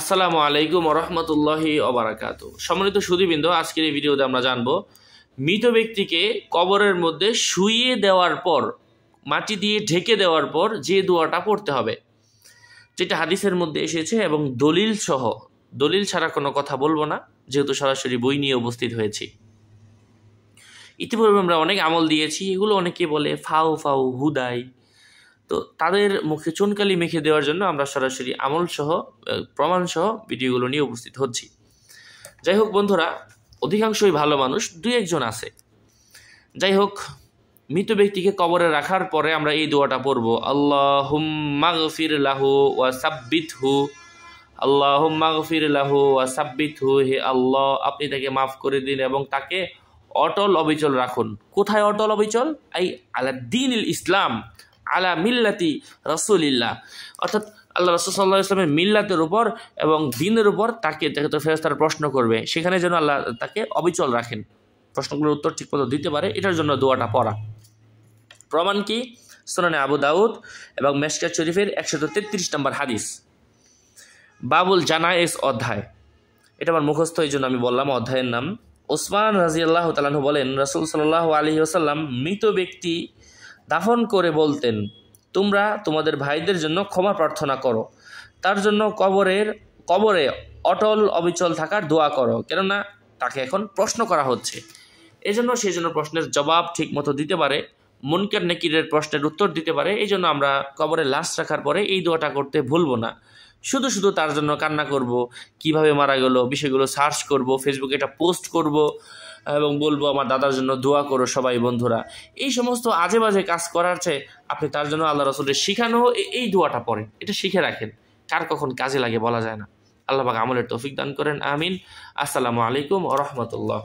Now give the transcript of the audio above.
আসসালামু আলাইকুম রহমতুল্লাহি অবরাকাত সম্মানিত সুদীবৃন্দ আজকের এই ভিডিওতে আমরা জানব মৃত ব্যক্তিকে কবরের মধ্যে শুয়ে দেওয়ার পর মাটি দিয়ে ঢেকে দেওয়ার পর যে দোয়াটা পড়তে হবে যেটা হাদিসের মধ্যে এসেছে এবং দলিল সহ দলিল ছাড়া কোনো কথা বলবো না যেহেতু সরাসরি বই নিয়ে উপস্থিত হয়েছি ইতিপূর্বে আমরা অনেক আমল দিয়েছি এগুলো অনেকে বলে ফাউ ফাউ হুদাই তো তাদের মুখে চুনকালি মেখে দেওয়ার জন্য আমরা সরাসরি আমলসহ প্রমাণসহ ভিডিওগুলো নিয়ে উপস্থিত হচ্ছি যাই হোক বন্ধুরা অধিকাংশই ভালো মানুষ দুই একজন আছে যাই হোক মৃত ব্যক্তিকে কবরে রাখার পরে আমরা এই দোয়াটা পড়বো আল্লাহ লাহু ওয়া সাব্বিত হু আল্লাহ মাগফির লাহু ওয়া সাব্বিত হু হে আল্লাহ আপনি তাকে মাফ করে দিন এবং তাকে অটল অবিচল রাখুন কোথায় অটল অবিচল এই আলাদ্দিন ইসলাম আলা মিল্লাতি রসুলিল্লা অর্থাৎ আল্লাহ রসুল সাল্লাহ ইসলামের মিল্লাতের উপর এবং দিনের উপর তাকে তাকে তো ফেরস্তার প্রশ্ন করবে সেখানে যেন আল্লাহ তাকে অবিচল রাখেন প্রশ্নগুলোর উত্তর ঠিকমতো দিতে পারে এটার জন্য দোয়াটা পড়া প্রমাণ কি সোনানে আবু দাউদ এবং মেসকার শরীফের একশো তেত্রিশ নম্বর হাদিস বাবুল জানায়েস অধ্যায় এটা আমার মুখস্থ এই জন্য আমি বললাম অধ্যায়ের নাম ওসমান রাজি আল্লাহ তালু বলেন রসুল সাল্লাহ আলী ওসাল্লাম মৃত ব্যক্তি দাফন করে বলতেন তোমরা তোমাদের ভাইদের জন্য ক্ষমা প্রার্থনা করো তার জন্য কবরের কবরে অটল অবিচল থাকার দোয়া করো কেননা তাকে এখন প্রশ্ন করা হচ্ছে এজন্য সেই জন্য প্রশ্নের জবাব ঠিক মতো দিতে পারে মনকের নেকিরের প্রশ্নের উত্তর দিতে পারে এই জন্য আমরা কবরে লাশ রাখার পরে এই দোয়াটা করতে ভুলবো না শুধু শুধু তার জন্য কান্না করব কিভাবে মারা গেল বিষয়গুলো সার্চ করব ফেসবুকে এটা পোস্ট করব এবং বলবো আমার দাদার জন্য দোয়া করো সবাই বন্ধুরা এই সমস্ত আজে বাজে কাজ করার চেয়ে আপনি তার জন্য আল্লাহ রসুলের শিখানো এই দোয়াটা পড়ে এটা শিখে রাখেন কার কখন কাজে লাগে বলা যায় না আল্লাহ আমলের তৌফিক দান করেন আমিন আসসালামু আলাইকুম রহমতুল্লাহ